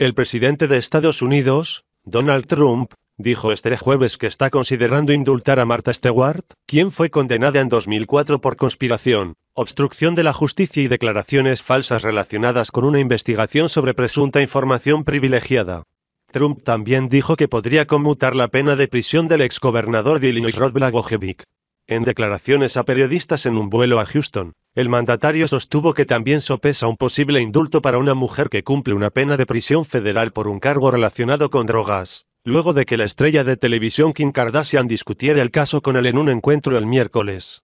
El presidente de Estados Unidos, Donald Trump, dijo este jueves que está considerando indultar a Martha Stewart, quien fue condenada en 2004 por conspiración, obstrucción de la justicia y declaraciones falsas relacionadas con una investigación sobre presunta información privilegiada. Trump también dijo que podría conmutar la pena de prisión del exgobernador de Illinois Rod Blagojevich, en declaraciones a periodistas en un vuelo a Houston, el mandatario sostuvo que también sopesa un posible indulto para una mujer que cumple una pena de prisión federal por un cargo relacionado con drogas, luego de que la estrella de televisión Kim Kardashian discutiera el caso con él en un encuentro el miércoles.